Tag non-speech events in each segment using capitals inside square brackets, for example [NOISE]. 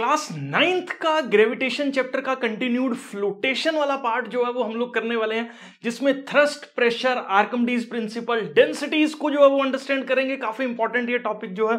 Class ninth का gravitation chapter का continued flotation वाला पार्ट जो है वो हम लोग करने वाले हैं जिसमें thrust pressure Archimedes principle densities को जो है वो अंडरस्टैंड करेंगे काफी इंपॉर्टेंट ये टॉपिक जो है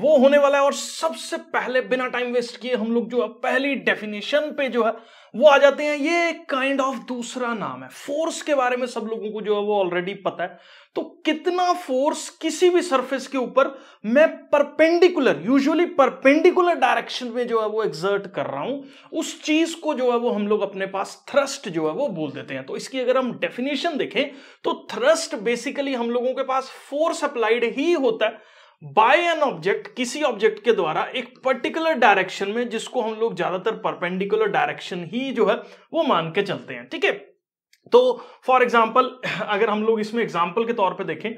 वो होने वाला है और सबसे पहले बिना टाइम वेस्ट किए हम लोग जो है पहली डेफिनेशन पे जो है वो आ जाते हैं ये काइंड ऑफ दूसरा नाम है फोर्स के बारे में सब लोगों को जो है वो ऑलरेडी पता है तो कितना फोर्स किसी भी सरफेस के ऊपर मैं परपेंडिकुलर यूजुअली परपेंडिकुलर डायरेक्शन में जो है वो एग्जर्ट कर रहा हूं उस चीज को जो है वो हम लोग अपने पास थ्रस्ट जो है वो बोल देते हैं तो इसकी अगर हम डेफिनेशन देखें तो थ्रस्ट बेसिकली हम लोगों के पास फोर्स अप्लाइड ही होता है बाय एन ऑब्जेक्ट किसी ऑब्जेक्ट के द्वारा एक पर्टिकुलर डायरेक्शन में जिसको हम लोग ज्यादातर परपेंडिकुलर डायरेक्शन ही जो है वो मान के चलते हैं ठीक है तो फॉर एग्जाम्पल अगर हम लोग इसमें एग्जाम्पल के तौर पर देखें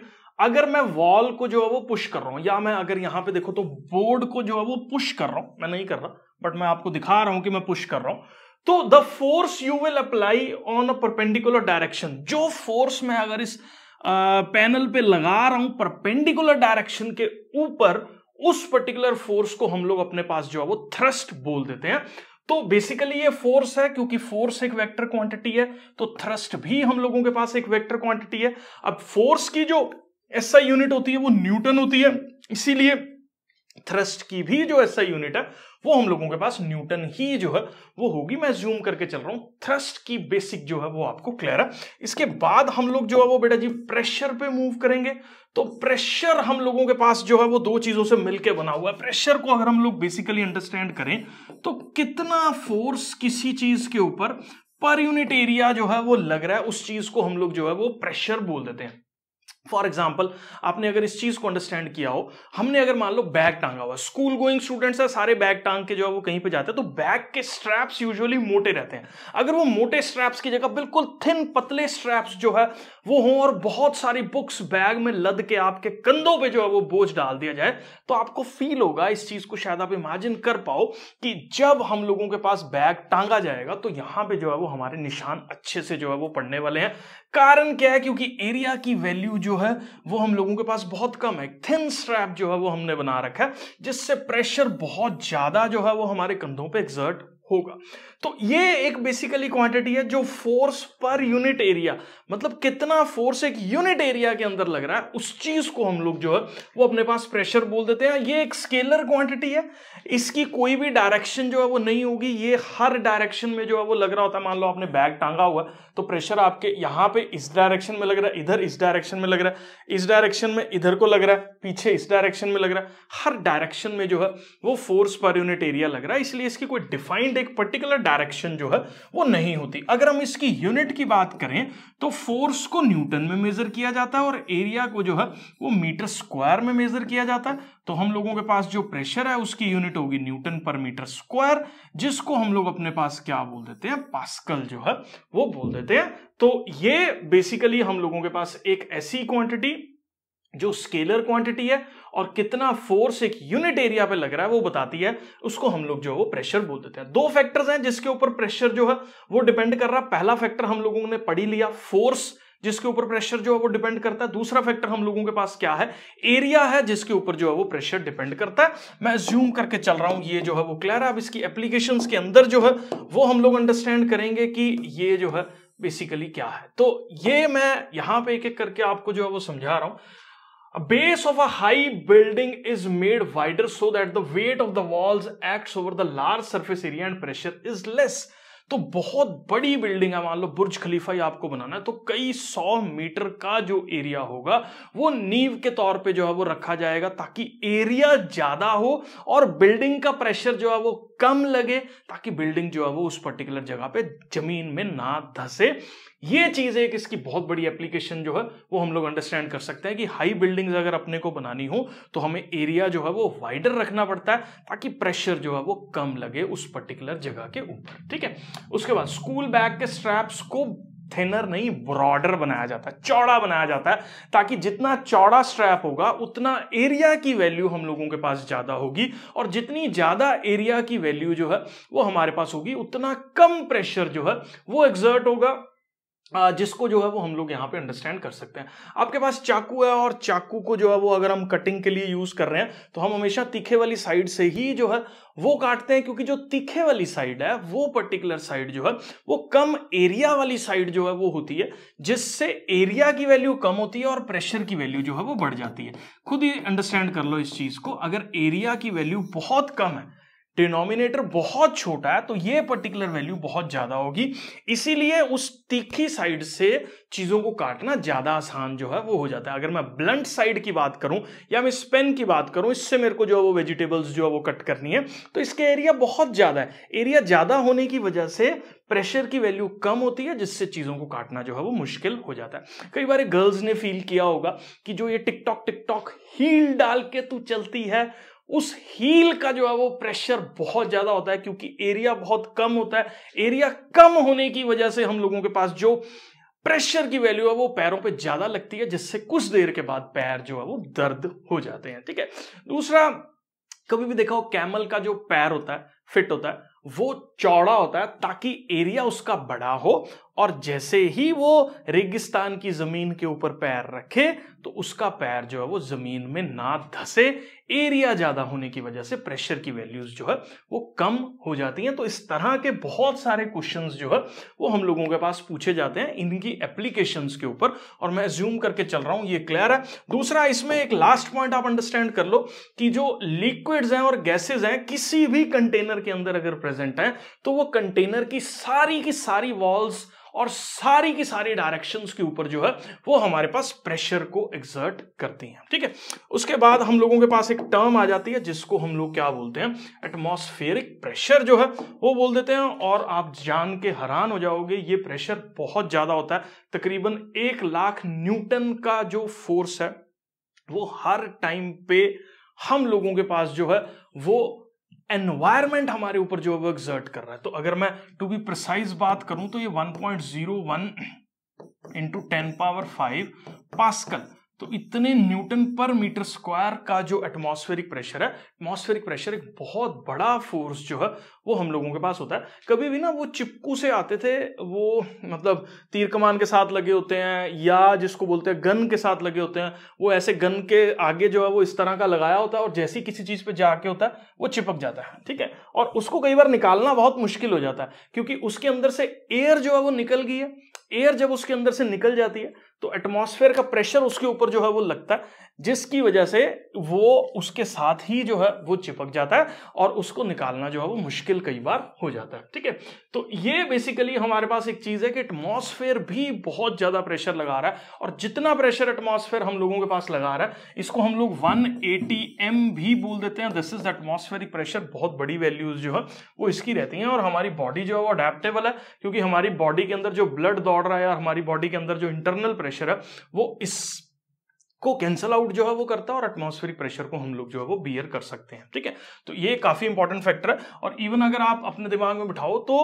अगर मैं वॉल को जो है वो पुश कर रहा हूं या मैं अगर यहां पे देखो तो बोर्ड को जो है वो पुश कर रहा हूं मैं नहीं कर रहा बट मैं आपको दिखा रहा हूं कि मैं पुश कर रहा हूं तो the force you will apply on a perpendicular direction जो फोर्स मैं अगर इस पैनल पे लगा रहा हूं परपेंडिकुलर डायरेक्शन के ऊपर उस पर्टिकुलर फोर्स को हम लोग अपने पास जो है वो थ्रस्ट बोल देते हैं तो बेसिकली ये फोर्स है क्योंकि फोर्स एक वेक्टर क्वांटिटी है तो थ्रस्ट भी हम लोगों के पास एक वेक्टर क्वांटिटी है अब फोर्स की जो एसआई यूनिट होती है वो न्यूटन होती है इसीलिए थ्रस्ट की भी जो ऐसा यूनिट है वो हम लोगों के पास न्यूटन ही जो है वो होगी मैं जूम करके चल रहा हूं थ्रस्ट की बेसिक जो है वो आपको क्लियर है इसके बाद हम लोग जो है वो बेटा जी प्रेशर पे मूव करेंगे तो प्रेशर हम लोगों के पास जो है वो दो चीजों से मिलके बना हुआ है प्रेशर को अगर हम लोग बेसिकली अंडरस्टैंड करें तो कितना फोर्स किसी चीज के ऊपर पर यूनिट एरिया जो है वो लग रहा है उस चीज को हम लोग जो है वो प्रेशर बोल देते हैं फॉर एग्जाम्पल आपने अगर इस चीज को अंडरस्टैंड किया हो हमने अगर मान लो बैग टांगा हुआ स्कूल गोइंग स्टूडेंट्स है सारे बैग टांग के जो है वो कहीं पे जाते हैं तो बैग के स्ट्रैप्स यूजुअली मोटे रहते हैं अगर वो मोटे स्ट्रैप्स की जगह बिल्कुल थिन पतले स्ट्रैप्स जो है वो हों और बहुत सारी बुक्स बैग में लद के आपके कंधों पे जो है वो बोझ डाल दिया जाए तो आपको फील होगा इस चीज को शायद आप इमेजिन कर पाओ कि जब हम लोगों के पास बैग टांगा जाएगा तो यहाँ पे जो है वो हमारे निशान अच्छे से जो है वो पड़ने वाले हैं कारण क्या है क्योंकि एरिया की वैल्यू जो है वो हम लोगों के पास बहुत कम है थिन स्ट्रैप जो है वो हमने बना रखा है जिससे प्रेशर बहुत ज्यादा जो है वो हमारे कंधों पर एग्जर्ट होगा तो ये एक बेसिकली क्वांटिटी है जो फोर्स पर यूनिट एरिया मतलब कितना फोर्स एक यूनिट एरिया के अंदर लग रहा है उस चीज को हम लोग जो है वो अपने पास प्रेशर बोल देते हैं ये एक स्केलर क्वांटिटी है इसकी कोई भी डायरेक्शन जो है वो नहीं होगी ये हर डायरेक्शन में जो है वो लग रहा होता है मान लो आपने बैग टांगा हुआ तो प्रेशर आपके यहां पर इस डायरेक्शन में लग रहा है इधर इस डायरेक्शन में लग रहा है इस डायरेक्शन में इधर को लग रहा है पीछे इस डायरेक्शन में लग रहा है हर डायरेक्शन में जो है वो फोर्स पर यूनिट एरिया लग रहा है इसलिए इसकी कोई डिफाइंड एक पर्टिकुलर डायरेक्शन जो है वो नहीं होती अगर हम इसकी यूनिट की बात करें तो फोर्स को न्यूटन में मेजर किया जाता है और एरिया को जो है वो मीटर स्क्वायर में मेजर किया जाता है तो हम लोगों के पास जो प्रेशर है उसकी यूनिट होगी न्यूटन पर मीटर स्क्वायर जिसको हम लोग अपने पास क्या बोल देते हैं पास्कल जो है वो बोल देते हैं तो ये बेसिकली हम लोगों के पास एक ऐसी क्वांटिटी जो स्केलर क्वांटिटी है और कितना फोर्स एक यूनिट एरिया पे लग रहा है वो बताती है उसको हम लोग जो है वो प्रेशर बोल देते हैं दो फैक्टर्स हैं जिसके ऊपर प्रेशर जो है वो डिपेंड कर रहा है पहला फैक्टर हम लोगों ने पढ़ी लिया फोर्स जिसके ऊपर प्रेशर जो है वो डिपेंड करता है दूसरा फैक्टर हम लोगों के पास क्या है एरिया है जिसके ऊपर जो है वो प्रेशर डिपेंड करता है मैं ज्यूम करके चल रहा हूं ये जो है वो क्लियर है अब इसकी एप्लीकेशन के अंदर जो है वो हम लोग अंडरस्टैंड करेंगे कि ये जो है बेसिकली क्या है तो ये मैं यहां पे एक एक करके आपको जो है वो समझा रहा हूं A base of a high building is made wider so that the weight of the walls acts over the large surface area and pressure is less. तो बहुत बड़ी बिल्डिंग है मान लो बुर्ज खलीफा ही आपको बनाना है तो कई सौ मीटर का जो एरिया होगा वो नींव के तौर पे जो है वो रखा जाएगा ताकि एरिया ज्यादा हो और बिल्डिंग का प्रेशर जो है वो कम लगे ताकि बिल्डिंग जो है वो उस पर्टिकुलर जगह पे जमीन में ना धसे ये चीज एक इसकी बहुत बड़ी एप्लीकेशन जो है वो हम लोग अंडरस्टैंड कर सकते हैं कि हाई बिल्डिंग्स अगर अपने को बनानी हो तो हमें एरिया जो है वो वाइडर रखना पड़ता है ताकि प्रेशर जो है वो कम लगे उस पर्टिकुलर जगह के ऊपर ठीक है उसके बाद स्कूल बैग के स्ट्रैप्स को थिनर नहीं ब्रॉडर बनाया जाता है चौड़ा बनाया जाता है ताकि जितना चौड़ा स्ट्रैप होगा उतना एरिया की वैल्यू हम लोगों के पास ज़्यादा होगी और जितनी ज़्यादा एरिया की वैल्यू जो है वो हमारे पास होगी उतना कम प्रेशर जो है वो एग्जर्ट होगा जिसको जो है वो हम लोग यहाँ पे अंडरस्टैंड कर सकते हैं आपके पास चाकू है और चाकू को जो है वो अगर हम कटिंग के लिए यूज कर रहे हैं तो हम हमेशा तीखे वाली साइड से ही जो है वो काटते हैं क्योंकि जो तीखे वाली साइड है वो पर्टिकुलर साइड जो है वो कम एरिया वाली साइड जो है वो होती है जिससे एरिया की वैल्यू कम होती है और प्रेशर की वैल्यू जो है वो बढ़ जाती है खुद ही अंडरस्टैंड कर लो इस चीज को अगर एरिया की वैल्यू बहुत कम है डिनोमिनेटर बहुत छोटा है तो ये पर्टिकुलर वैल्यू बहुत ज्यादा होगी इसीलिए उस तीखी साइड से चीजों को काटना ज्यादा आसान जो है वो हो जाता है अगर मैं ब्लंट साइड की बात करूं या मैं स्पेन की बात करूं इससे मेरे को जो है वो वेजिटेबल्स जो है वो कट करनी है तो इसके एरिया बहुत ज्यादा है एरिया ज्यादा होने की वजह से प्रेशर की वैल्यू कम होती है जिससे चीज़ों को काटना जो है वो मुश्किल हो जाता है कई बार गर्ल्स ने फील किया होगा कि जो ये टिकटॉक टिकटॉक हील डाल के तू चलती है उस हील का जो है वो प्रेशर बहुत ज्यादा होता है क्योंकि एरिया बहुत कम होता है एरिया कम होने की वजह से हम लोगों के पास जो प्रेशर की वैल्यू है वो पैरों पे ज्यादा लगती है जिससे कुछ देर के बाद पैर जो है वो दर्द हो जाते हैं ठीक है दूसरा कभी भी देखा हो कैमल का जो पैर होता है फिट होता है वो चौड़ा होता है ताकि एरिया उसका बड़ा हो और जैसे ही वो रेगिस्तान की जमीन के ऊपर पैर रखे तो उसका पैर जो है वो जमीन में ना धसे एरिया ज्यादा होने की वजह से प्रेशर की वैल्यूज जो है वो कम हो जाती हैं तो इस तरह के बहुत सारे क्वेश्चंस जो है वो हम लोगों के पास पूछे जाते हैं इनकी एप्लीकेशंस के ऊपर और मैं ज्यूम करके चल रहा हूं ये क्लियर है दूसरा इसमें एक लास्ट पॉइंट आप अंडरस्टैंड कर लो कि जो लिक्विड्स हैं और गैसेज हैं किसी भी कंटेनर के अंदर अगर प्रेजेंट है तो वो कंटेनर की सारी की सारी वॉल्स और सारी की सारी डायरेक्शंस के ऊपर जो है वो हमारे पास प्रेशर को एक्सर्ट करती हैं ठीक है उसके बाद हम लोगों के पास एक टर्म आ जाती है जिसको हम लोग क्या बोलते हैं एटमॉस्फेरिक प्रेशर जो है वो बोल देते हैं और आप जान के हैरान हो जाओगे ये प्रेशर बहुत ज़्यादा होता है तकरीबन एक लाख न्यूटन का जो फोर्स है वो हर टाइम पे हम लोगों के पास जो है वो एनवायरमेंट हमारे ऊपर जो वो एग्जर्ट कर रहा है तो अगर मैं टू बी प्रिसाइज बात करूं तो ये 1.01 point zero one into ten power five pascal तो इतने न्यूटन पर मीटर स्क्वायर का जो एटमॉस्फेरिक प्रेशर है एटमॉस्फेरिक प्रेशर एक बहुत बड़ा फोर्स जो है वो हम लोगों के पास होता है कभी भी ना वो चिपकू से आते थे वो मतलब तीर कमान के साथ लगे होते हैं या जिसको बोलते हैं गन के साथ लगे होते हैं वो ऐसे गन के आगे जो है वो इस तरह का लगाया होता है और जैसी किसी चीज़ पर जाके होता है वो चिपक जाता है ठीक है और उसको कई बार निकालना बहुत मुश्किल हो जाता है क्योंकि उसके अंदर से एयर जो है वो निकल गई है एयर जब उसके अंदर से निकल जाती है तो एटमॉस्फेयर का प्रेशर उसके ऊपर जो है वो लगता है जिसकी वजह से वो उसके साथ ही जो है वो चिपक जाता है और उसको निकालना जो है वो मुश्किल कई बार हो जाता है ठीक है तो ये बेसिकली हमारे पास एक चीज है कि एटमॉस्फेयर भी बहुत ज्यादा प्रेशर लगा रहा है और जितना प्रेशर एटमॉस्फेयर हम लोगों के पास लगा रहा है इसको हम लोग वन एटी एम भी बोल देते हैं दिस इज एटमॉस्फेरिक प्रेशर बहुत बड़ी वैल्यूज जो है वो इसकी रहती है और हमारी बॉडी जो है वो अडेप्टेबल है क्योंकि हमारी बॉडी के अंदर जो ब्लड दौड़ रहा है और हमारी बॉडी के अंदर जो इंटरनल प्रेशर है वो इस को कैंसल आउट जो है वो करता है और एटमॉस्फेरिक प्रेशर को हम लोग जो है वो बियर कर सकते हैं ठीक है तो ये काफी इंपॉर्टेंट फैक्टर है और इवन अगर आप अपने दिमाग में बिठाओ तो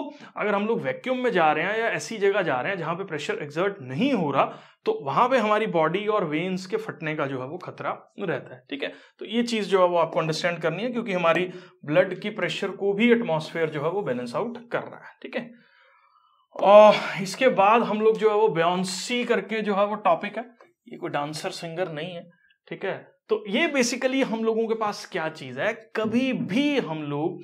अगर हम लोग वैक्यूम में जा रहे हैं या ऐसी जगह जा रहे हैं जहां पे प्रेशर एक्सर्ट नहीं हो रहा तो वहां पे हमारी बॉडी और वेन्स के फटने का जो है वो खतरा रहता है ठीक है तो ये चीज जो है वो आपको अंडरस्टैंड करनी है क्योंकि हमारी ब्लड की प्रेशर को भी एटमोसफेयर जो है वो बैलेंस आउट कर रहा है ठीक है और इसके बाद हम लोग जो है वो बेउंसी करके जो है वो टॉपिक है ये कोई डांसर सिंगर नहीं है ठीक है तो ये बेसिकली हम लोगों के पास क्या चीज है कभी भी हम लोग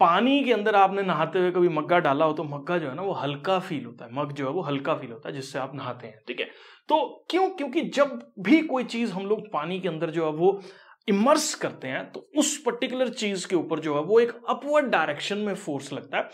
पानी के अंदर आपने नहाते हुए कभी मग्गा डाला हो तो मग्गा जो है ना वो हल्का फील होता है मग जो है वो हल्का फील होता है जिससे आप नहाते हैं ठीक है तो क्यों क्योंकि जब भी कोई चीज हम लोग पानी के अंदर जो है वो इमर्स करते हैं तो उस पर्टिकुलर चीज के ऊपर जो है वो एक अपवर्ड डायरेक्शन में फोर्स लगता है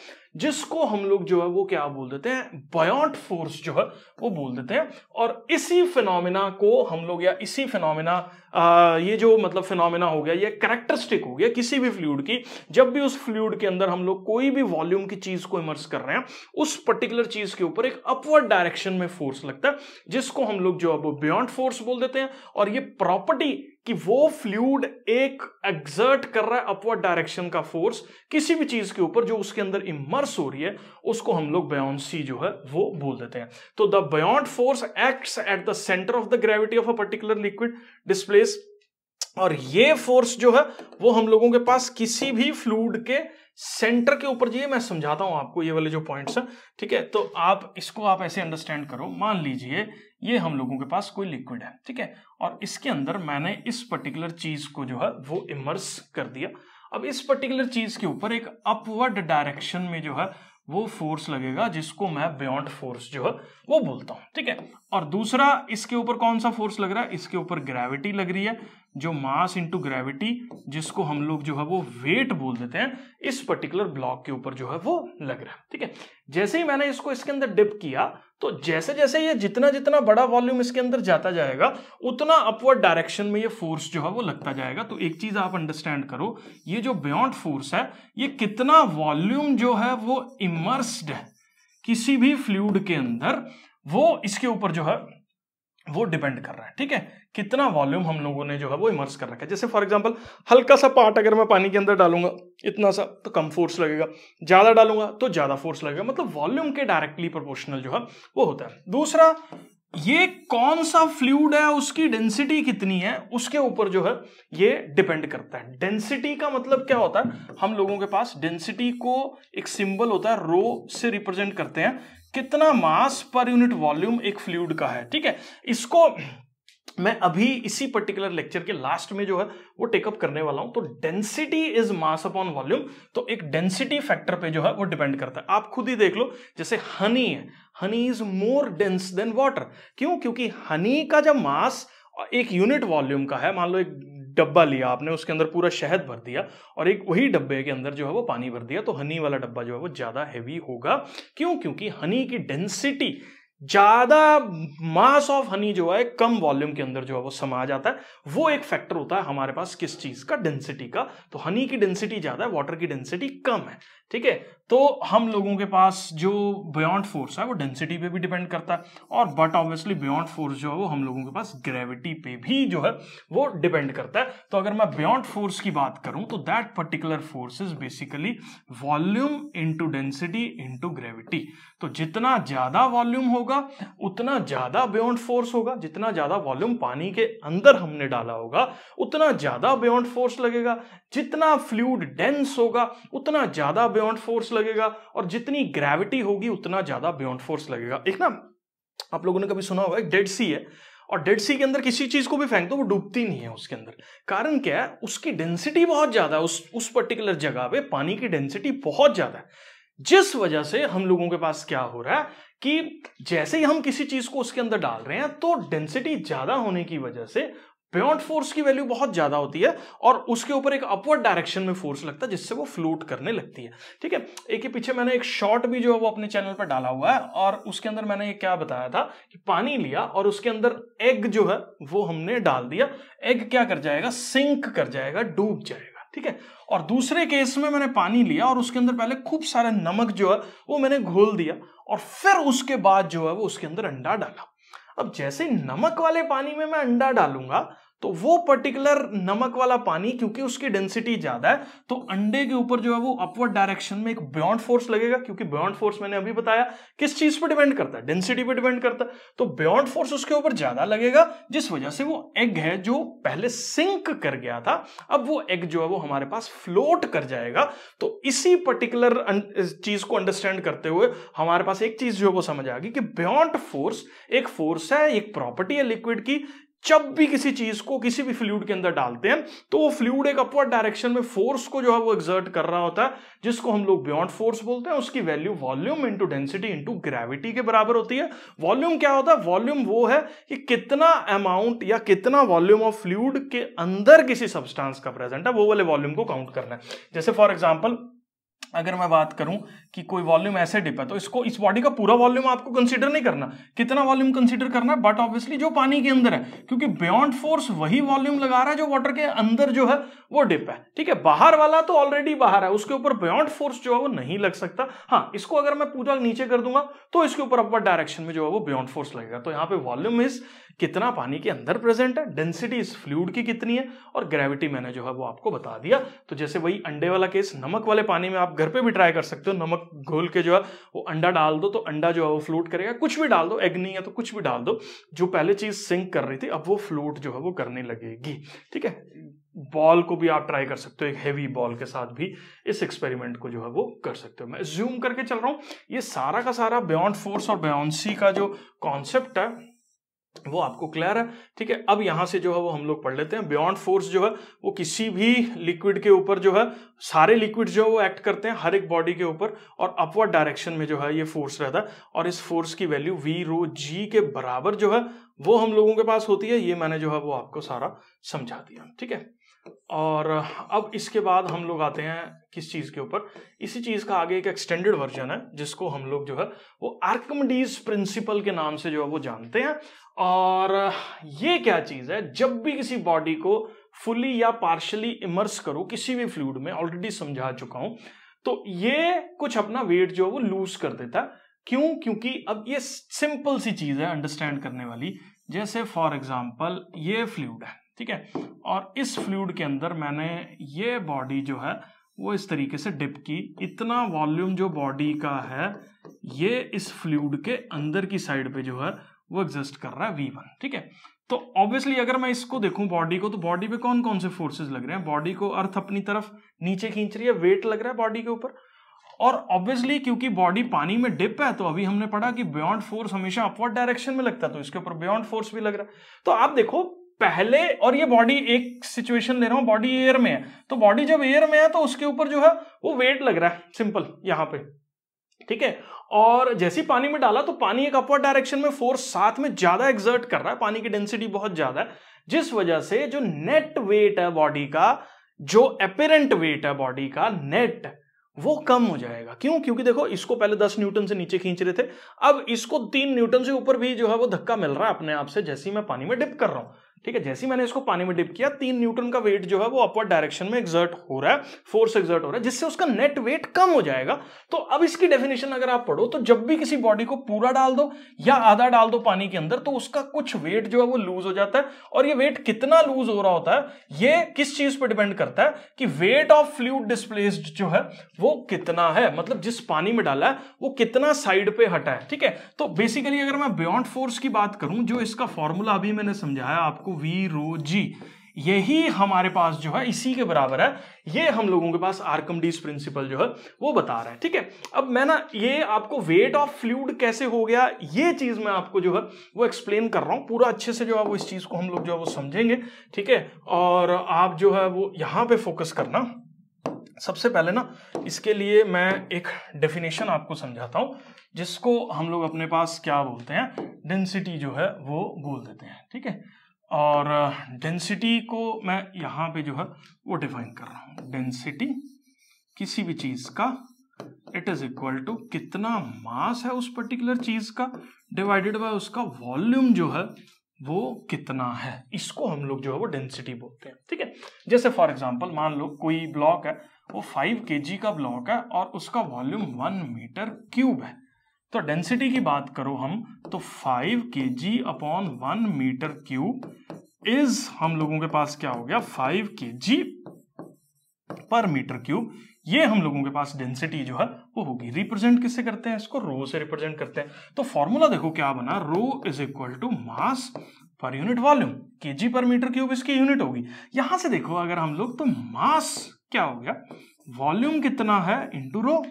जिसको हम लोग जो है वो क्या बोल देते हैं बयोट फोर्स जो है वो बोल देते हैं और इसी फिनोमिना को हम लोग या इसी फिनोमिना आ, ये जो मतलब फिनोमिना हो गया ये करेक्टरिस्टिक हो गया किसी भी फ्लूड की जब भी उस फ्लूड के अंदर हम लोग कोई भी वॉल्यूम की चीज को इमर्स कर रहे हैं उस पर्टिकुलर चीज के ऊपर एक अपवर्ड डायरेक्शन में फोर्स लगता है जिसको हम लोग जो अब बियॉन्ड फोर्स बोल देते हैं और ये प्रॉपर्टी कि वो फ्लूड एक एग्जर्ट कर रहा है अपवर्ड डायरेक्शन का फोर्स किसी भी चीज के ऊपर जो उसके अंदर इमर्स हो रही है उसको हम लोग बयोन्सी जो है वो बोल देते हैं तो the buoyant force acts at the centre of the gravity of a particular liquid displace forces और ये फोर्स जो है वो हम लोगों के पास किसी भी फ्लूड के सेंटर के ऊपर जी मैं समझाता हूं आपको ये वाले जो पॉइंट्स हैं ठीक है तो आप इसको आप ऐसे अंडरस्टैंड करो मान लीजिए ये हम लोगों के पास कोई लिक्विड है ठीक है और इसके अंदर मैंने इस पर्टिकुलर चीज को जो है वो इमर्स कर दिया अब इस पर्टिकुलर चीज के ऊपर एक अपवर्ड डायरेक्शन में जो है वो फोर्स लगेगा जिसको मैं बियॉन्ड फोर्स जो है वो बोलता हूं ठीक है और दूसरा इसके ऊपर कौन सा फोर्स लग रहा है इसके ऊपर ग्रेविटी लग रही है जो मास इंटू ग्रेविटी जिसको हम लोग जो है वो वेट बोल देते हैं इस पर्टिकुलर ब्लॉक के ऊपर जो है वो लग रहा है ठीक है जैसे ही मैंने इसको इसके अंदर डिप किया तो जैसे जैसे ये जितना जितना बड़ा वॉल्यूम इसके अंदर जाता जाएगा उतना अपवर्ड डायरेक्शन में ये फोर्स जो है वो लगता जाएगा तो एक चीज आप अंडरस्टैंड करो ये जो बियॉन्ड फोर्स है ये कितना वॉल्यूम जो है वो इमर्स्ड है किसी भी फ्लूड के अंदर वो इसके ऊपर जो है वो डिपेंड कर रहा है ठीक है कितना वॉल्यूम हम लोगों ने जो है वो इमर्स कर रखा है जैसे फॉर एग्जाम्पल हल्का सा पार्ट अगर मैं पानी के अंदर डालूंगा इतना सा तो कम फोर्स लगेगा ज़्यादा डालूंगा तो ज़्यादा फोर्स लगेगा मतलब वॉल्यूम के डायरेक्टली प्रोपोर्शनल जो है वो होता है दूसरा ये कौन सा फ्लूड है उसकी डेंसिटी कितनी है उसके ऊपर जो है ये डिपेंड करता है डेंसिटी का मतलब क्या होता है हम लोगों के पास डेंसिटी को एक सिंबल होता है रो से रिप्रेजेंट करते हैं कितना मास पर यूनिट वॉल्यूम एक फ्लूड का है ठीक है इसको मैं अभी इसी पर्टिकुलर लेक्चर के लास्ट में जो है वो टेकअप करने वाला हूं तो density is mass upon volume तो एक डेंसिटी फैक्टर पे जो है वो डिपेंड करता है आप खुद ही देख लो जैसे हनी है honey is more dense than water क्यों क्योंकि हनी का जब मास एक यूनिट वॉल्यूम का है मान लो एक डब्बा लिया आपने उसके अंदर पूरा शहद भर दिया और एक वही डब्बे के अंदर जो है वो पानी भर दिया तो हनी वाला डब्बा जो है वो ज़्यादा हैवी होगा क्यों क्योंकि हनी की डेंसिटी ज्यादा मास ऑफ हनी जो है कम वॉल्यूम के अंदर जो है वो समा जाता है वो एक फैक्टर होता है हमारे पास किस चीज का डेंसिटी का तो हनी की डेंसिटी ज्यादा है वाटर की डेंसिटी कम है ठीक है तो हम लोगों के पास जो बियॉन्ड फोर्स है वो डेंसिटी पे भी डिपेंड करता है और बट ऑब्वियसली बियॉन्ड फोर्स जो है वो हम लोगों के पास ग्रेविटी पे भी जो है वो डिपेंड करता है तो अगर मैं बियॉन्ड फोर्स की बात करूं तो that particular force is basically volume into density into gravity तो जितना ज्यादा वॉल्यूम होगा उतना ज्यादा बियॉन्ड फोर्स होगा जितना ज्यादा वॉल्यूम पानी के अंदर हमने डाला होगा उतना ज्यादा बियॉन्ड फोर्स लगेगा जितना फ्लूड डेंस होगा उतना ज्यादा बियॉन्ड फोर्स लगेगा और जितनी ग्रेविटी होगी उतना ज्यादा बियॉन्ड फोर्स लगेगा एक ना आप लोगों ने कभी सुना होगा एक डेड सी है और डेड सी के अंदर किसी चीज को भी फेंक दो वो डूबती नहीं है उसके अंदर कारण क्या है उसकी डेंसिटी बहुत ज्यादा है उस उस पर्टिकुलर जगह पे पानी की डेंसिटी बहुत ज्यादा है जिस वजह से हम लोगों के पास क्या हो रहा है कि जैसे ही हम किसी चीज को उसके अंदर डाल रहे हैं तो डेंसिटी ज्यादा होने की वजह से बियॉन्ड फोर्स की वैल्यू बहुत ज्यादा होती है और उसके ऊपर एक अपवर्ड डायरेक्शन में फोर्स लगता है जिससे वो फ्लोट करने लगती है ठीक है एक ही पीछे मैंने एक शॉर्ट भी जो है वो अपने चैनल पर डाला हुआ है और उसके अंदर मैंने ये क्या बताया था कि पानी लिया और उसके अंदर एग जो है वो हमने डाल दिया एग क्या कर जाएगा सिंक कर जाएगा डूब जाएगा ठीक है और दूसरे केस में मैंने पानी लिया और उसके अंदर पहले खूब सारा नमक जो है वो मैंने घोल दिया और फिर उसके बाद जो है वो उसके अंदर अंडा डाला अब जैसे नमक वाले पानी में मैं अंडा डालूंगा तो वो पर्टिकुलर नमक वाला पानी क्योंकि उसकी डेंसिटी ज्यादा है तो अंडे के ऊपर जो है वो अपवर्ड डायरेक्शन में एक बियॉन्ड फोर्स लगेगा क्योंकि बियॉन्ड फोर्स मैंने अभी बताया किस चीज पर डिपेंड करता है डेंसिटी पर डिपेंड करता है तो बियॉन्ड फोर्स उसके ऊपर ज्यादा लगेगा जिस वजह से वो एग है जो पहले सिंक कर गया था अब वो एग जो है वो हमारे पास फ्लोट कर जाएगा तो इसी पर्टिकुलर चीज को अंडरस्टैंड करते हुए हमारे पास एक चीज जो है वो समझ आ गई कि बियॉन्ड फोर्स एक फोर्स है एक प्रॉपर्टी है लिक्विड की जब भी किसी चीज को किसी भी फ्लूड के अंदर डालते हैं तो वो फ्लूड एक अपवर्ड डायरेक्शन में फोर्स को जो है वो एग्जर्ट कर रहा होता है जिसको हम लोग बियॉन्ड फोर्स बोलते हैं उसकी value volume into density into gravity के बराबर होती है वॉल्यूम क्या होता है वॉल्यूम वो है कि कितना अमाउंट या कितना वॉल्यूम ऑफ फ्लूड के अंदर किसी सब्सटांस का प्रेजेंट है वो वाले वॉल्यूम को काउंट करना है जैसे फॉर एग्जाम्पल अगर मैं बात करूं कि कोई वॉल्यूम ऐसे डिप है तो इसको इस बॉडी का पूरा वॉल्यूम आपको कंसीडर नहीं करना कितना वॉल्यूम कंसीडर करना है बट ऑब्वियसली जो पानी के अंदर है क्योंकि बियॉन्ड फोर्स वही वॉल्यूम लगा रहा है जो वाटर के अंदर जो है वो डिप है ठीक है बाहर वाला तो ऑलरेडी बाहर है उसके ऊपर बियॉन्ड फोर्स जो है वो नहीं लग सकता हाँ इसको अगर मैं पूरा नीचे कर दूंगा तो इसके ऊपर अपर डायरेक्शन में जो है वो बियॉन्ड फोर्स लगेगा तो यहाँ पे वॉल्यूम इज कितना पानी के अंदर प्रेजेंट है डेंसिटी इस फ्लूड की कितनी है और ग्रेविटी मैंने जो है वो आपको बता दिया तो जैसे वही अंडे वाला केस नमक वाले पानी में आप घर पे भी ट्राई कर सकते हो नमक घोल के जो है वो अंडा डाल दो तो अंडा जो है वो फ्लोट करेगा कुछ भी डाल दो एग नहीं है तो कुछ भी डाल दो जो पहले चीज सिंक कर रही थी अब वो फ्लोट जो है वो करने लगेगी ठीक है बॉल को भी आप ट्राई कर सकते हो एक हैवी बॉल के साथ भी इस एक्सपेरिमेंट को जो है वो कर सकते हो मैं जूम करके चल रहा हूँ ये सारा का सारा बियॉन्ड फोर्स और बियॉन्सी का जो कॉन्सेप्ट है वो आपको क्लियर है ठीक है अब यहां से जो है वो हम लोग पढ़ लेते हैं बियॉन्ड फोर्स जो है वो किसी भी लिक्विड के ऊपर जो है सारे लिक्विड जो है वो एक्ट करते हैं हर एक बॉडी के ऊपर और अपवर्ड डायरेक्शन में जो है ये फोर्स रहता है और इस फोर्स की वैल्यू वी रो जी के बराबर जो है वो हम लोगों के पास होती है ये मैंने जो है वो आपको सारा समझा दिया ठीक है और अब इसके बाद हम लोग आते हैं किस चीज़ के ऊपर इसी चीज़ का आगे एक एक्सटेंडेड वर्जन है जिसको हम लोग जो है वो आर्कमडीज प्रिंसिपल के नाम से जो है वो जानते हैं और ये क्या चीज़ है जब भी किसी बॉडी को फुली या पार्शली इमर्स करो किसी भी फ्लूड में ऑलरेडी समझा चुका हूं तो ये कुछ अपना वेट जो है वो लूज कर देता है क्यों क्योंकि अब ये सिंपल सी चीज़ है अंडरस्टैंड करने वाली जैसे फॉर एग्जाम्पल ये फ्लूड है ठीक है और इस फ्लूड के अंदर मैंने ये बॉडी जो है वो इस तरीके से डिप की इतना वॉल्यूम जो बॉडी का है ये इस फ्लूड के अंदर की साइड पे जो है वो एग्जिस्ट कर रहा है वी वन ठीक है तो ऑब्वियसली अगर मैं इसको देखूं बॉडी को तो बॉडी पे कौन कौन से फोर्सेस लग रहे हैं बॉडी को अर्थ अपनी तरफ नीचे खींच रही है वेट लग रहा है बॉडी के ऊपर और ऑब्वियसली क्योंकि बॉडी पानी में डिप है तो अभी हमने पढ़ा कि बियॉन्ड फोर्स हमेशा अपवर्ड डायरेक्शन में लगता है तो इसके ऊपर बियॉन्ड फोर्स भी लग रहा है तो आप देखो पहले और ये बॉडी एक सिचुएशन ले रहा हूं बॉडी एयर में है तो बॉडी जब एयर में है तो उसके ऊपर जो है वो वेट लग रहा है सिंपल यहां पे ठीक है और जैसे ही पानी में डाला तो पानी एक अपवर्ड डायरेक्शन में फोर्स साथ में ज्यादा एग्जर्ट कर रहा है पानी की डेंसिटी बहुत ज्यादा है जिस वजह से जो नेट वेट है बॉडी का जो अपेरेंट वेट है बॉडी का नेट वो कम हो जाएगा क्यों क्योंकि देखो इसको पहले 10 न्यूटन से नीचे खींच रहे थे अब इसको 3 न्यूटन से ऊपर भी जो है वो धक्का मिल रहा है अपने आप से जैसे ही मैं पानी में डिप कर रहा हूं ठीक है जैसे ही मैंने इसको पानी में डिप किया तीन न्यूटन का वेट जो है वो अपवर्ड डायरेक्शन में एक्सर्ट हो रहा है फोर्स एक्सर्ट हो रहा है जिससे उसका नेट वेट कम हो जाएगा तो अब इसकी डेफिनेशन अगर आप पढ़ो तो जब भी किसी बॉडी को पूरा डाल दो या आधा डाल दो पानी के अंदर तो उसका कुछ वेट जो है वो लूज हो जाता है और ये वेट कितना लूज हो रहा होता है ये किस चीज पर डिपेंड करता है कि वेट ऑफ फ्लूड डिस्प्लेस्ड जो है वो कितना है मतलब जिस पानी में डाला है वो कितना साइड पे हटा है ठीक है तो बेसिकली अगर मैं बियॉन्ड फोर्स की बात करूं जो इसका फॉर्मूला अभी मैंने समझाया आपको आपको वी रो जी यही हमारे पास जो है इसी के बराबर है ये हम लोगों के पास आर्कमडीज प्रिंसिपल जो है वो बता रहा है ठीक है अब मैं ना ये आपको वेट ऑफ फ्लूड कैसे हो गया ये चीज मैं आपको जो है वो एक्सप्लेन कर रहा हूं पूरा अच्छे से जो है वो इस चीज को हम लोग जो है वो समझेंगे ठीक है और आप जो है वो यहां पर फोकस करना सबसे पहले ना इसके लिए मैं एक डेफिनेशन आपको समझाता हूँ जिसको हम लोग अपने पास क्या बोलते हैं डेंसिटी जो है वो बोल देते हैं ठीक है और डेंसिटी को मैं यहाँ पे जो है वो डिफाइन कर रहा हूँ डेंसिटी किसी भी चीज़ का इट इज इक्वल टू कितना मास है उस पर्टिकुलर चीज़ का डिवाइडेड बाय उसका वॉल्यूम जो है वो कितना है इसको हम लोग जो है वो डेंसिटी बोलते हैं ठीक है जैसे फॉर एग्जाम्पल मान लो कोई ब्लॉक है वो फाइव के का ब्लॉक है और उसका वॉल्यूम वन मीटर क्यूब है तो डेंसिटी की बात करो हम तो five K G upon one metre cube is हम लोगों के पास क्या हो गया फाइव के जी पर मीटर क्यूब ये हम लोगों के पास डेंसिटी जो है वो होगी रिप्रेजेंट किससे करते हैं इसको रो से रिप्रेजेंट करते हैं तो फॉर्मूला देखो क्या बना rho is equal to mass per unit volume के जी पर मीटर क्यूब इसकी यूनिट होगी यहां से देखो अगर हम लोग तो मास क्या हो गया वॉल्यूम कितना है इंटू रो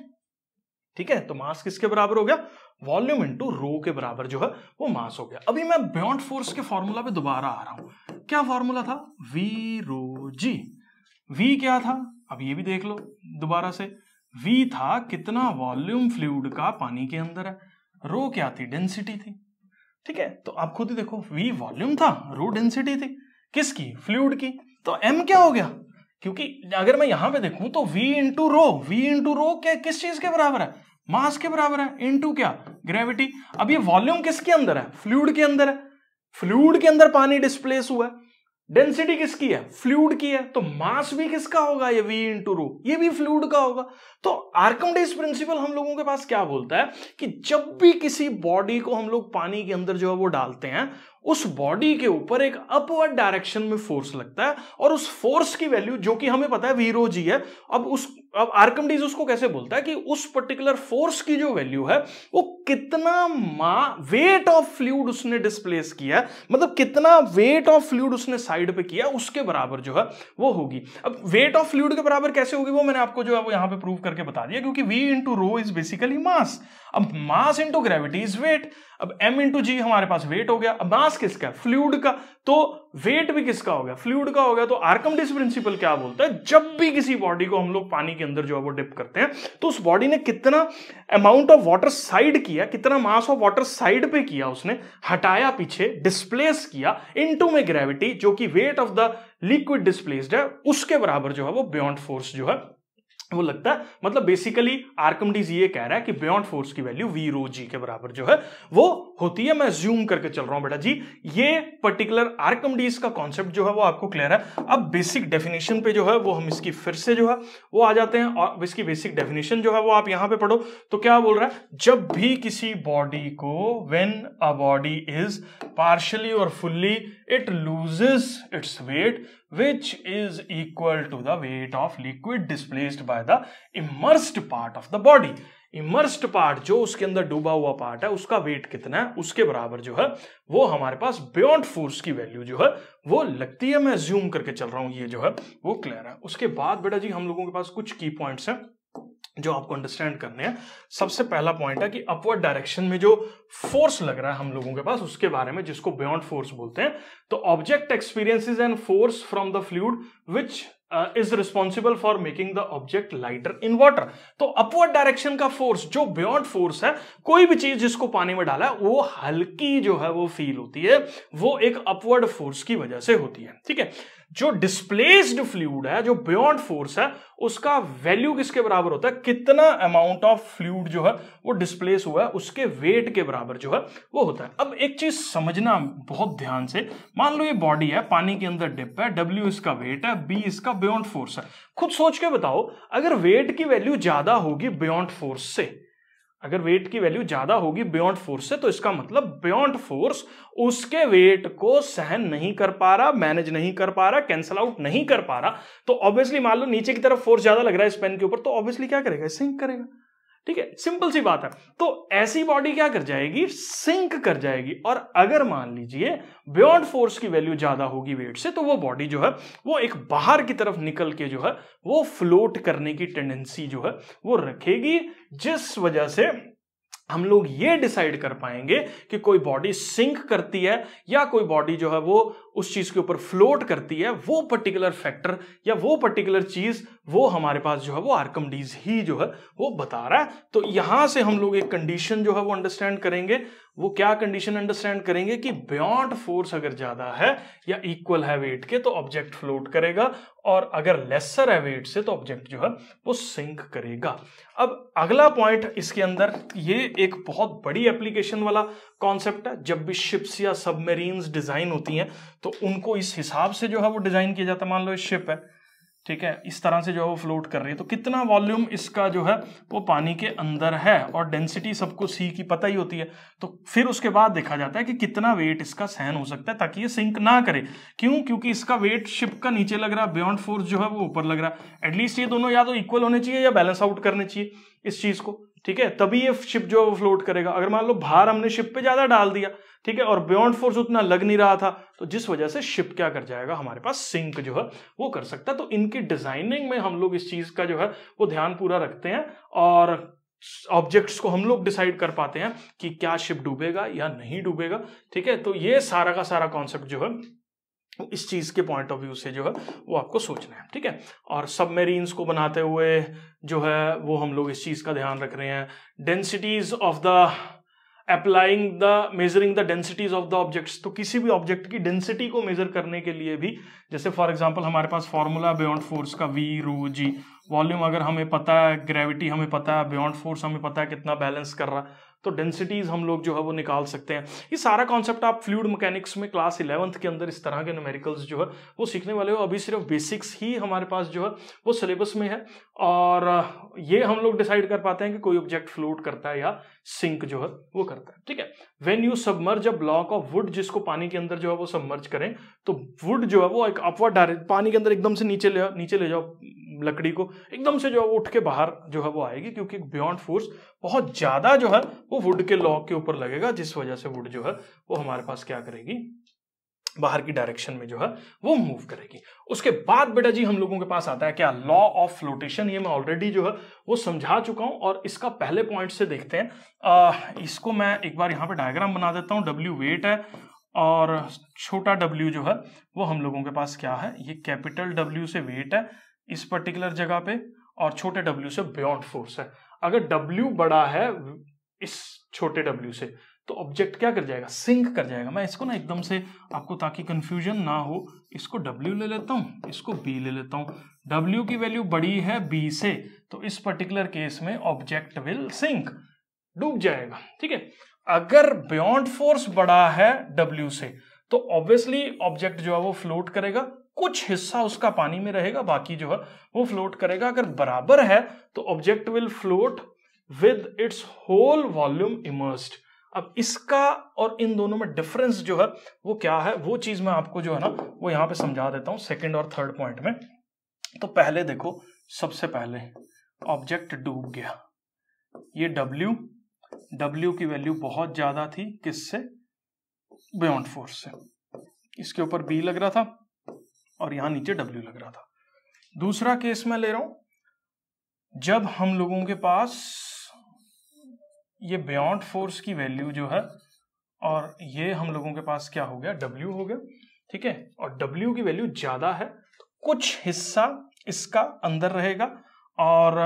ठीक है तो मास किसके बराबर हो गया वॉल्यूम इनटू रो के बराबर जो है वो मास हो गया अभी मैं बियॉन्ड फोर्स के फॉर्मूला पे दोबारा आ रहा हूं क्या फॉर्मूला था वी रो जी वी क्या था अब ये भी देख लो दोबारा से वी था कितना वॉल्यूम फ्लूड का पानी के अंदर है रो क्या थी डेंसिटी थी ठीक है तो आप खुद ही देखो वी वॉल्यूम था रो डेंसिटी थी किसकी फ्लूड की तो एम क्या हो गया क्योंकि अगर मैं यहां पे देखूं तो v into rho V into rho क्या किस चीज के बराबर है मास के बराबर है इंटू क्या ग्रेविटी अब ये वॉल्यूम किसके अंदर है फ्लूड के अंदर है फ्लूड के अंदर पानी डिस्प्लेस हुआ है डेंसिटी किसकी है फ्लूड की है तो मास भी किसका होगा ये v इंटू रो ये भी फ्लूड का होगा तो आर्कमडेज प्रिंसिपल हम लोगों के पास क्या बोलता है कि जब भी किसी बॉडी को हम लोग पानी के अंदर जो है वो डालते हैं उस बॉडी के ऊपर एक अपवर्ड डायरेक्शन में फोर्स लगता है और उस फोर्स की वैल्यू जो कि हमें पता है वीरो जी है अब उस अब आर्कमडीज उसको कैसे बोलता है कि उस पर्टिकुलर फोर्स की जो वैल्यू है वो कितना मा वेट ऑफ फ्लूड उसने डिस्प्लेस किया मतलब कितना वेट ऑफ फ्लूड उसने साइड पे किया उसके बराबर जो है वो होगी अब वेट ऑफ फ्लूड के बराबर कैसे होगी वो मैंने आपको जो है वो यहां पर प्रूव कर करके बता दिया क्योंकि v into rho is basically mass अब mass into gravity is weight अब m इंटू जी हमारे पास वेट हो गया अब मास किसका है फ्लूड का तो वेट भी किसका हो गया फ्लूड का हो गया तो आर्कमडिस प्रिंसिपल क्या बोलता है जब भी किसी बॉडी को हम लोग पानी के अंदर जो है वो डिप करते हैं तो उस बॉडी ने कितना अमाउंट ऑफ वाटर साइड किया कितना मास ऑफ वाटर साइड पे किया उसने हटाया पीछे डिस्प्लेस किया इनटू में ग्रेविटी जो कि weight of the liquid displaced है उसके बराबर जो है वो बियॉन्ड फोर्स जो है वो लगता है मतलब बेसिकली आर्कम डीज ये कह रहा है कि बियॉन्ड फोर्स की वैल्यू वी रो जी के बराबर जो है वो होती है मैं ज्यूम करके चल रहा हूं बेटा जी ये पर्टिकुलर आर्कमडीज का कॉन्सेप्ट जो है वो आपको क्लियर है अब बेसिक डेफिनेशन पे जो है वो हम इसकी फिर से जो है वो आ जाते हैं और इसकी बेसिक डेफिनेशन जो है वो आप यहां पे पढ़ो तो क्या बोल रहा है जब भी किसी बॉडी को when a body is partially और fully it loses its weight which is equal to the weight of liquid displaced by the immersed part of the body immersed part जो उसके अंदर डूबा हुआ पार्ट है उसका वेट कितना है उसके बराबर जो है वो हमारे पास बियॉन्ड फोर्स की वैल्यू जो है वो लगती है मैं ज्यूम करके चल रहा हूं ये जो है वो क्लियर है उसके बाद बेटा जी हम लोगों के पास कुछ की पॉइंट्स हैं जो आपको अंडरस्टैंड करने हैं सबसे पहला पॉइंट है कि अपवर्ड डायरेक्शन में जो फोर्स लग रहा है हम लोगों के पास उसके बारे में जिसको बियॉन्ड फोर्स बोलते हैं तो object experiences and force from the fluid which is responsible for making the object lighter in water तो अपवर्ड डायरेक्शन का फोर्स जो बियॉन्ड फोर्स है कोई भी चीज जिसको पानी में डाला है वो हल्की जो है वो फील होती है वो एक अपवर्ड फोर्स की वजह से होती है ठीक है जो डिस्प्लेस्ड फ्लूड है जो बियॉन्ड फोर्स है उसका वैल्यू किसके बराबर होता है कितना अमाउंट ऑफ फ्लूड जो है वो डिस्प्लेस हुआ है उसके वेट के बराबर जो है वो होता है अब एक चीज समझना बहुत ध्यान से मान लो ये बॉडी है पानी के अंदर डिप है डब्ल्यू इसका वेट है बी इसका बियॉन्ड फोर्स है खुद सोच के बताओ अगर वेट की वैल्यू ज्यादा होगी बियॉन्ड फोर्स से अगर वेट की वैल्यू ज्यादा होगी बियॉन्ड फोर्स से तो इसका मतलब बियॉन्ड फोर्स उसके वेट को सहन नहीं कर पा रहा मैनेज नहीं कर पा रहा कैंसल आउट नहीं कर पा रहा तो ऑब्वियसली मान लो नीचे की तरफ फोर्स ज्यादा लग रहा है इस पेन के ऊपर तो ऑब्वियसली क्या करेगा सिंक करेगा ठीक है सिंपल सी बात है तो ऐसी बॉडी क्या कर जाएगी सिंक कर जाएगी और अगर मान लीजिए बियॉन्ड फोर्स की वैल्यू ज्यादा होगी वेट से तो वो बॉडी जो है वो एक बाहर की तरफ निकल के जो है वो फ्लोट करने की टेंडेंसी जो है वो रखेगी जिस वजह से हम लोग ये डिसाइड कर पाएंगे कि कोई बॉडी सिंक करती है या कोई बॉडी जो है वो उस चीज के ऊपर फ्लोट करती है वो पर्टिकुलर फैक्टर या वो पर्टिकुलर चीज वो हमारे पास जो है वो आर्कम ही जो है वो बता रहा है तो यहां से हम लोग एक कंडीशन जो है वो अंडरस्टैंड करेंगे वो क्या कंडीशन अंडरस्टैंड करेंगे कि बियॉन्ड फोर्स अगर ज्यादा है या इक्वल है वेट के तो ऑब्जेक्ट फ्लोट करेगा और अगर लेसर है वेट से तो ऑब्जेक्ट जो है वो सिंक करेगा अब अगला पॉइंट इसके अंदर ये एक बहुत बड़ी एप्लीकेशन वाला कॉन्सेप्ट है जब भी शिप्स या सबमरीन्स डिजाइन होती हैं तो उनको इस हिसाब से जो है वो डिजाइन किया जाता है मान लो इस शिप है ठीक है इस तरह से जो है वो फ्लोट कर रही है तो कितना वॉल्यूम इसका जो है वो पानी के अंदर है और डेंसिटी सबको सी की पता ही होती है तो फिर उसके बाद देखा जाता है कि कितना वेट इसका सहन हो सकता है ताकि ये सिंक ना करे क्यों क्योंकि इसका वेट शिप का नीचे लग रहा है बियॉन्ड फोर्स जो है वो ऊपर लग रहा है एटलीस्ट ये दोनों या तो इक्वल होने चाहिए या बैलेंस आउट करने चाहिए इस चीज को ठीक है तभी ये शिप जो है वो फ्लोट करेगा अगर मान लो भार हमने शिप पे ज्यादा डाल दिया ठीक है और बियॉन्ड फोर्स उतना लग नहीं रहा था तो जिस वजह से शिप क्या कर जाएगा हमारे पास सिंक जो है वो कर सकता है तो इनकी डिजाइनिंग में हम लोग इस चीज का जो है वो ध्यान पूरा रखते हैं और ऑब्जेक्ट्स को हम लोग डिसाइड कर पाते हैं कि क्या शिप डूबेगा या नहीं डूबेगा ठीक है तो ये सारा का सारा कॉन्सेप्ट जो है इस चीज के पॉइंट ऑफ व्यू से जो है वो आपको सोचना है ठीक है और मेरीन्स को बनाते हुए जो है वो हम लोग इस चीज का ध्यान रख रहे हैं densities of the applying the measuring the densities of the objects तो किसी भी ऑब्जेक्ट की डेंसिटी को मेजर करने के लिए भी जैसे फॉर एग्जाम्पल हमारे पास फॉर्मूला बियॉन्ड फोर्स का वी रू जी वॉल्यूम अगर हमें पता है ग्रेविटी हमें पता है बियॉन्ड फोर्स हमें पता है कितना बैलेंस कर रहा है तो डेंसिटीज हम लोग जो है वो निकाल सकते हैं ये सारा कॉन्सेप्ट आप फ्लूड मैकेनिक्स में क्लास इलेवंथ के अंदर इस तरह के न्यूमेरिकल्स जो है वो सीखने वाले हो अभी सिर्फ बेसिक्स ही हमारे पास जो है वो सिलेबस में है और ये हम लोग डिसाइड कर पाते हैं कि कोई ऑब्जेक्ट फ्लूट करता है या सिंक जो है वो करता है ठीक है when you submerge a block of wood जिसको पानी के अंदर जो है वो सबमर्ज करें तो वुड जो है वो एक अपवर्ड डायरेक्ट पानी के अंदर एकदम से नीचे ले नीचे ले जाओ लकड़ी को एकदम से जो है वो उठ के बाहर जो है वो आएगी क्योंकि बियॉन्ड फोर्स बहुत ज़्यादा जो है वो वुड के लॉक के ऊपर लगेगा जिस वजह से वुड जो है वो हमारे पास क्या करेगी बाहर की डायरेक्शन में जो है वो मूव करेगी उसके बाद बेटा जी हम लोगों के पास आता है क्या लॉ ऑफ फ्लोटेशन ये मैं ऑलरेडी जो है वो समझा चुका हूं और इसका पहले पॉइंट से देखते हैं आ, इसको मैं एक बार यहाँ पे डायग्राम बना देता हूँ डब्ल्यू वेट है और छोटा डब्ल्यू जो है वो हम लोगों के पास क्या है ये कैपिटल डब्ल्यू से वेट है इस पर्टिकुलर जगह पे और छोटे डब्ल्यू से बियॉन्ड फोर्स है अगर डब्ल्यू बड़ा है इस छोटे डब्ल्यू से तो ऑब्जेक्ट क्या कर जाएगा सिंक कर जाएगा मैं इसको ना एकदम से आपको ताकि कंफ्यूजन ना हो इसको W ले लेता हूँ इसको B ले लेता हूँ W की वैल्यू बड़ी है B से तो इस पर्टिकुलर केस में ऑब्जेक्ट विल सिंक डूब जाएगा ठीक है अगर बियॉन्ड फोर्स बड़ा है W से तो ऑब्वियसली ऑब्जेक्ट जो है वो फ्लोट करेगा कुछ हिस्सा उसका पानी में रहेगा बाकी जो है वो फ्लोट करेगा अगर बराबर है तो object will float with its whole volume immersed अब इसका और इन दोनों में डिफरेंस जो है वो क्या है वो चीज मैं आपको जो है ना वो यहां पे समझा देता हूं सेकेंड और थर्ड पॉइंट में तो पहले देखो सबसे पहले ऑब्जेक्ट डूब गया ये W W की वैल्यू बहुत ज्यादा थी किससे बियॉन्ड फोर्स से इसके ऊपर B लग रहा था और यहां नीचे W लग रहा था दूसरा केस मैं ले रहा हूं जब हम लोगों के पास ये बियॉन्ड फोर्स की वैल्यू जो है और ये हम लोगों के पास क्या हो गया डब्ल्यू हो गया ठीक है और डब्ल्यू की वैल्यू ज़्यादा है तो कुछ हिस्सा इसका अंदर रहेगा और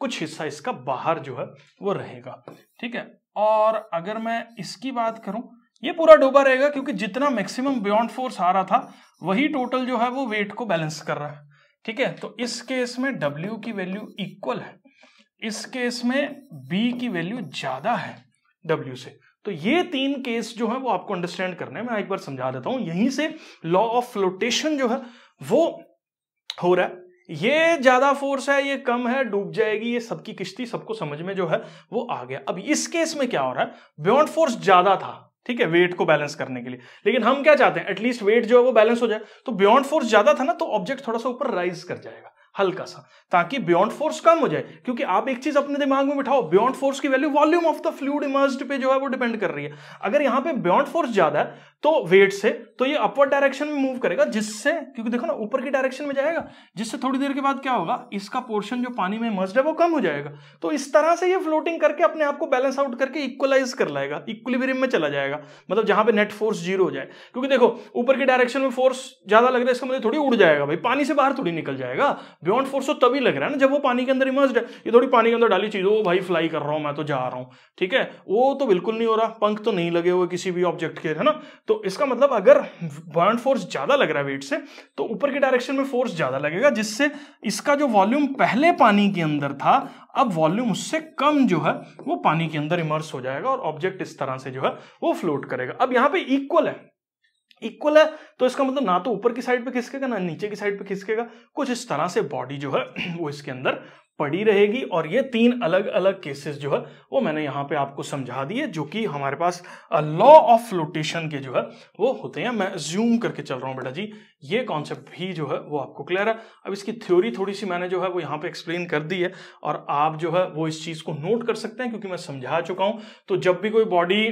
कुछ हिस्सा इसका बाहर जो है वो रहेगा ठीक है और अगर मैं इसकी बात करूं ये पूरा डूबा रहेगा क्योंकि जितना मैक्सिमम बियॉन्ड फोर्स आ रहा था वही टोटल जो है वो वेट को बैलेंस कर रहा है ठीक है तो इस केस में W की वैल्यू इक्वल है इस केस में बी की वैल्यू ज्यादा है डब्ल्यू से तो ये तीन केस जो है वो आपको अंडरस्टैंड करने में एक बार समझा देता हूं यहीं से लॉ ऑफ फ्लोटेशन जो है वो हो रहा है ये ज्यादा फोर्स है ये कम है डूब जाएगी ये सबकी किश्ती सबको समझ में जो है वो आ गया अब इस केस में क्या हो रहा है बियॉन्ड फोर्स ज्यादा था ठीक है वेट को बैलेंस करने के लिए लेकिन हम क्या चाहते हैं एटलीस्ट वेट जो है वो बैलेंस हो जाए तो बियॉन्ड फोर्स ज्यादा था ना तो ऑब्जेक्ट थोड़ा सा ऊपर राइज कर जाएगा हल्का सा ताकि बियॉन्ड फोर्स कम हो जाए क्योंकि आप एक चीज अपने दिमाग में बिठाओ बियॉन्ड फोर्स की value volume of the fluid immerse पे जो है वो डिपेंड कर रही है अगर यहां पे बियॉन्ड फोर्स ज्यादा है तो वेट से तो ये अपवर्ड डायरेक्शन में मूव करेगा जिससे क्योंकि देखो ना ऊपर की डायरेक्शन में जाएगा जिससे थोड़ी देर के बाद क्या होगा इसका पोर्शन जो पानी में मस्ड है वो कम हो जाएगा तो इस तरह से ये फ्लोटिंग करके अपने आप को बैलेंस आउट करके इक्वलाइज कर लाएगा इक्वलिबेरियम में चला जाएगा मतलब जहां पे नेट फोर्स जीरो हो जाए क्योंकि देखो ऊपर की डायरेक्शन में फोर्स ज्यादा लग रहा है इसका मतलब थोड़ी उड़ जाएगा भाई पानी से बाहर थोड़ी निकल जाएगा बियॉन्ड फोर्स तो तभी लग रहा है ना जब वो पानी के अंदर इमर्ज है ये थोड़ी पानी के अंदर डाली चीज वो भाई फ्लाई कर रहा हूं मैं तो जा रहा हूं ठीक है वो तो बिल्कुल नहीं हो रहा पंख तो नहीं लगे हुए किसी भी ऑब्जेक्ट के है ना तो इसका मतलब अगर बर्न फोर्स ज़्यादा लग रहा है वेट से तो ऊपर के डायरेक्शन में फोर्स ज़्यादा लगेगा जिससे इसका जो वॉल्यूम पहले पानी के अंदर था अब वॉल्यूम उससे कम जो है वो पानी के अंदर इमर्स हो जाएगा और ऑब्जेक्ट इस तरह से जो है वो फ्लोट करेगा अब यहां पर इक्वल है इक्वल है तो इसका मतलब ना तो ऊपर की साइड पे खिसकेगा ना नीचे की साइड पे खिसकेगा कुछ इस तरह से बॉडी जो है वो इसके अंदर पड़ी रहेगी और ये तीन अलग अलग केसेस जो है वो मैंने यहाँ पे आपको समझा दिए जो कि हमारे पास लॉ ऑफ फ्लोटेशन के जो है वो होते हैं मैं ज्यूम करके चल रहा हूँ बेटा जी ये कॉन्सेप्ट भी जो है वो आपको क्लियर है अब इसकी थ्योरी थोड़ी सी मैंने जो है वो यहाँ पे एक्सप्लेन कर दी है और आप जो है वो इस चीज़ को नोट कर सकते हैं क्योंकि मैं समझा चुका हूँ तो जब भी कोई बॉडी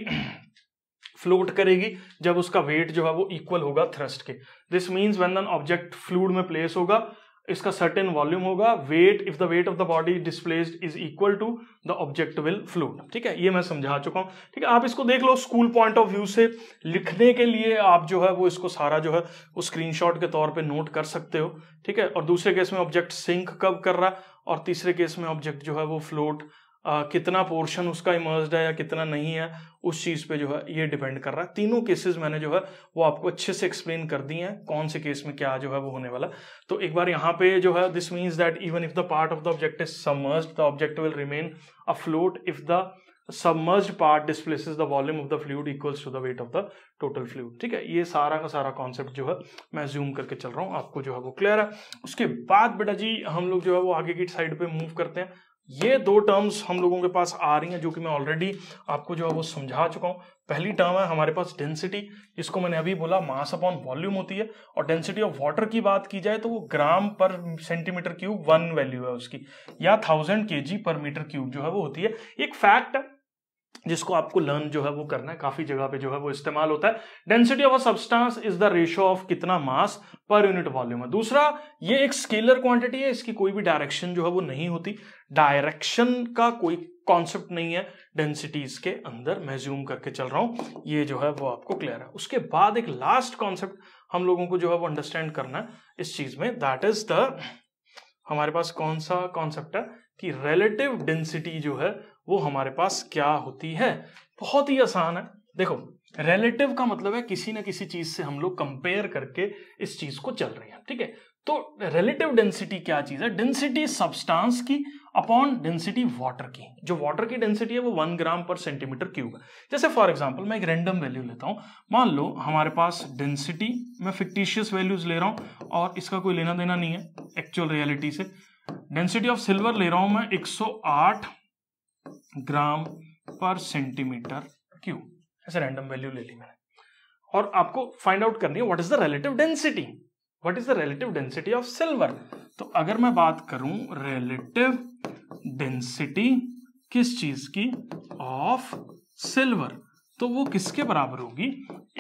फ्लोट [CLEARS THROAT] करेगी जब उसका वेट जो है वो इक्वल होगा थ्रस्ट के this means when object fluid में प्लेस होगा इसका सर्टेन वॉल्यूम होगा weight if the weight of the body displaced is equal to the object will float ठीक है ये मैं समझा चुका हूँ ठीक है आप इसको देख लो स्कूल पॉइंट ऑफ व्यू से लिखने के लिए आप जो है वो इसको सारा जो है वो स्क्रीनशॉट के तौर पे नोट कर सकते हो ठीक है और दूसरे केस में ऑब्जेक्ट सिंक कब कर रहा है और तीसरे केस में ऑब्जेक्ट जो है वो फ्लोट आ, कितना पोर्शन उसका इमर्ज है या कितना नहीं है उस चीज़ पे जो है ये डिपेंड कर रहा है तीनों केसेस मैंने जो है वो आपको अच्छे से एक्सप्लेन कर दी हैं कौन से केस में क्या जो है वो होने वाला तो एक बार यहाँ पे जो है this means that even if the part of the object is submerge the object will remain afloat if the submerge part displaces the volume of the fluid equals to the weight of the total fluid ठीक है ये सारा का सारा concept जो है मैं zoom करके चल रहा हूँ आपको जो है वो क्लियर है उसके बाद बेटा जी हम लोग जो है वो आगे की साइड पे मूव करते हैं ये दो टर्म्स हम लोगों के पास आ रही हैं जो कि मैं ऑलरेडी आपको जो है वो समझा चुका हूं पहली टर्म है हमारे पास डेंसिटी जिसको मैंने अभी बोला मास अपॉन वॉल्यूम होती है और डेंसिटी ऑफ वाटर की बात की जाए तो वो ग्राम per centimetre cube one value है उसकी या थाउजेंड के पर मीटर क्यूब जो है वो होती है एक फैक्ट है जिसको आपको लर्न जो है वो करना है काफी जगह पे जो है वो इस्तेमाल होता है density of a substance is the ratio of कितना मास पर यूनिट वॉल्यूम है दूसरा ये एक स्केलर क्वांटिटी है इसकी कोई भी डायरेक्शन जो है वो नहीं होती डायरेक्शन का कोई कॉन्सेप्ट नहीं है डेंसिटीज के अंदर मैं ज्यूम करके चल रहा हूं ये जो है वो आपको क्लियर है उसके बाद एक लास्ट कॉन्सेप्ट हम लोगों को जो है वो अंडरस्टैंड करना है इस चीज में दैट इज द हमारे पास कौन सा कॉन्सेप्ट है कि रिलेटिव डेंसिटी जो है वो हमारे पास क्या होती है बहुत ही आसान है देखो रिलेटिव का मतलब है किसी ना किसी चीज से हम लोग कंपेयर करके इस चीज को चल रहे हैं ठीक है तो रिलेटिव डेंसिटी क्या चीज है डेंसिटी सब्सटेंस की अपॉन डेंसिटी वाटर की जो वाटर की डेंसिटी है वो one gram per centimetre cube है जैसे फॉर एग्जांपल मैं एक रैंडम वैल्यू लेता हूँ मान लो हमारे पास डेंसिटी मैं फिक्टिशियस वैल्यूज ले रहा हूँ और इसका कोई लेना देना नहीं है एक्चुअल रियलिटी से डेंसिटी ऑफ सिल्वर ले रहा हूँ मैं 108 ग्राम पर सेंटीमीटर क्यूब ऐसे रैंडम वैल्यू ले ली मैंने और आपको फाइंड आउट करनी है what is the relative density what is the relative density of silver तो अगर मैं बात करूं रिलेटिव डेंसिटी किस चीज की ऑफ सिल्वर तो वो किसके बराबर होगी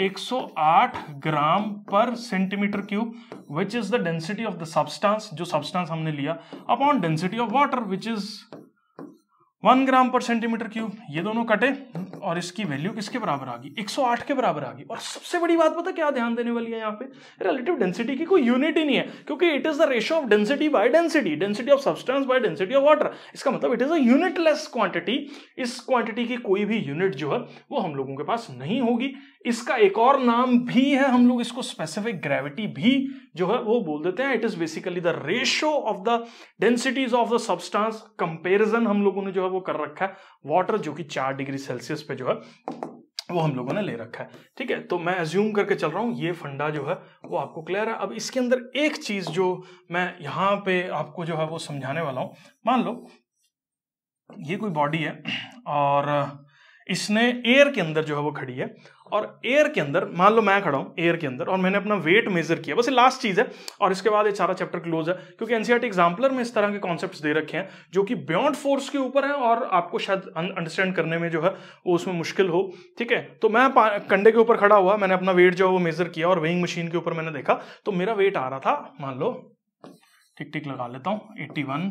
108 gram per centimetre cube which is the density of the substance जो सब्सटेंस हमने लिया upon density of water which is one gram per centimetre cube ये दोनों कटे और इसकी वैल्यू किसके बराबर आ गई 108 के बराबर आ गई और सबसे बड़ी बात पता क्या ध्यान देने वाली है यहाँ पे रिलेटिव डेंसिटी की कोई यूनिट ही नहीं है क्योंकि it is the ratio of density by density density of substance by density of water इसका मतलब it is a unitless quantity इस क्वांटिटी की कोई भी यूनिट जो है वो हम लोगों के पास नहीं होगी इसका एक और नाम भी है हम लोग इसको स्पेसिफिक ग्रेविटी भी जो है वो बोल देते हैं it is basically the ratio of the densities of the substance comparison हम लोगों ने जो है वो कर रखा है वाटर जो कि चार डिग्री सेल्सियस पे जो है वो हम लोगों ने ले रखा है ठीक है तो मैं एज्यूम करके चल रहा हूँ ये फंडा जो है वो आपको क्लियर है अब इसके अंदर एक चीज़ जो मैं यहाँ पे आपको जो है वो समझाने वाला हूँ मान लो ये कोई बॉडी है और इसने एयर के अंदर जो है वो खड़ी है और एयर के अंदर मान लो मैं खड़ा हूँ एयर के अंदर और मैंने अपना वेट मेजर किया बस ये लास्ट चीज़ है और इसके बाद ये सारा चैप्टर क्लोज है क्योंकि एनसीआर एग्जाम्पलर में इस तरह के कॉन्सेप्ट दे रखे हैं जो कि बियॉन्ड फोर्स के ऊपर है और आपको शायद अंडरस्टैंड करने में जो है वो उसमें मुश्किल हो ठीक है तो मैं कंडे के ऊपर खड़ा हुआ मैंने अपना वेट जो है वो मेजर किया और वेइंग मशीन के ऊपर मैंने देखा तो मेरा वेट आ रहा था मान लो टिक टिक लगा लेता हूँ एट्टी वन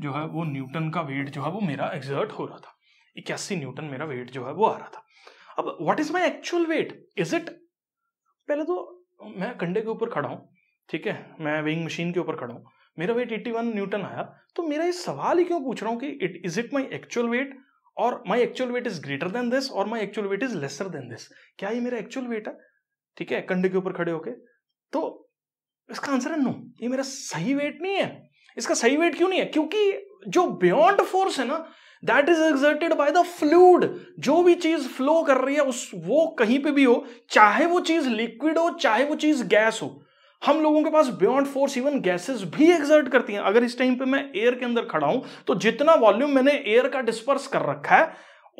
जो है वो न्यूटन का वेट जो है वो मेरा एग्जर्ट हो रहा था इक्यासी न्यूटन मेरा वेट जो है वो आ रहा था अब what is my actual weight is it पहले तो मैं कंडे के ऊपर खड़ा हूँ ठीक है मैं वेइंग मशीन के ऊपर खड़ा हूँ मेरा वेट 81 न्यूटन आया तो मेरा ये सवाल ही क्यों पूछ रहा हूँ कि it is it my actual weight और my actual weight is greater than this और my actual weight is lesser than this क्या ये मेरा एक्चुअल वेट है ठीक है कंडे के ऊपर खड़े होके तो इसका आंसर है नो ये मेरा सही वेट नहीं है इसका सही वेट क्यों नहीं है क्योंकि जो बियॉन्ड फोर्स है ना that is exerted by the fluid जो भी चीज फ्लो कर रही है उस वो कहीं पे भी हो चाहे वो चीज लिक्विड हो चाहे वो चीज गैस हो हम लोगों के पास बियॉन्ड फोर्स इवन गैसेस भी एग्जर्ट करती हैं अगर इस टाइम पे मैं एयर के अंदर खड़ा हूं तो जितना वॉल्यूम मैंने एयर का डिस्पर्स कर रखा है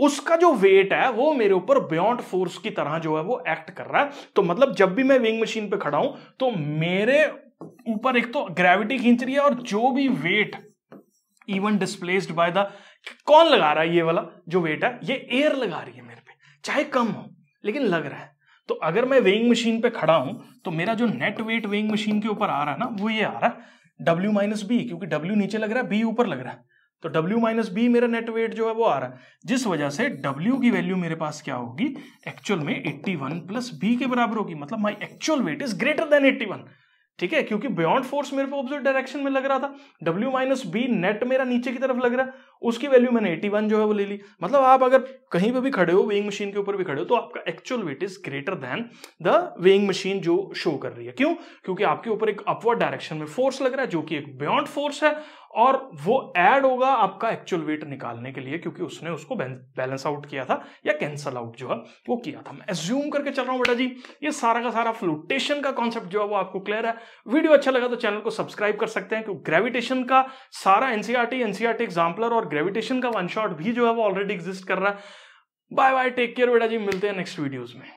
उसका जो वेट है वो मेरे ऊपर बियॉन्ड फोर्स की तरह जो है वो एक्ट कर रहा है तो मतलब जब भी मैं विंग मशीन पे खड़ा हूं तो मेरे ऊपर एक तो ग्रेविटी खींच रही है और जो भी weight even displaced by the कौन लगा रहा है ये वाला जो वेट है ये एयर लगा रही है मेरे पे चाहे कम हो लेकिन लग रहा है तो अगर मैं वेइंग मशीन पे खड़ा हूं तो मेरा जो नेट वेट वेइंग मशीन के ऊपर आ रहा है ना वो ये आ रहा है डब्ल्यू माइनस बी क्योंकि डब्ल्यू नीचे लग रहा है बी ऊपर लग रहा है तो W माइनस बी मेरा नेट वेट जो है वो आ रहा है जिस वजह से W की वैल्यू मेरे पास क्या होगी एक्चुअल में 81 वन प्लस बी के बराबर होगी मतलब my actual weight is greater than 81 ठीक है क्योंकि बियॉन्ड फोर्स मेरे को ऑपोजिट डायरेक्शन में लग रहा था डब्ल्यू माइनस बी नेट मेरा नीचे की तरफ लग रहा है उसकी वैल्यू मैंने 81 जो है वो ले ली मतलब आप अगर कहीं पे भी खड़े हो वेइंग मशीन के ऊपर भी खड़े हो तो आपका actual weight is greater than the weighing machine जो शो कर रही है क्यों क्योंकि आपके ऊपर एक अपवर्ड डायरेक्शन में फोर्स लग रहा है जो कि एक बियॉन्ड फोर्स है और वो ऐड होगा आपका एक्चुअल वेट निकालने के लिए क्योंकि उसने उसको बैलेंस आउट किया था या कैंसल आउट जो है वो किया था मैं एज्यूम करके चल रहा हूं बेटा जी ये सारा का सारा फ्लोटेशन का कॉन्सेप्ट जो है वो आपको क्लियर है वीडियो अच्छा लगा तो चैनल को सब्सक्राइब कर सकते हैं क्योंकि ग्रेविटेशन का सारा एनसीआरटी एनसीआरटी एग्जाम्पलर और ग्रेविटेशन का वन शॉट भी जो है वो ऑलरेडी एग्जिस्ट कर रहा है बाय बाय टेक केयर बेटा जी मिलते हैं नेक्स्ट वीडियोज में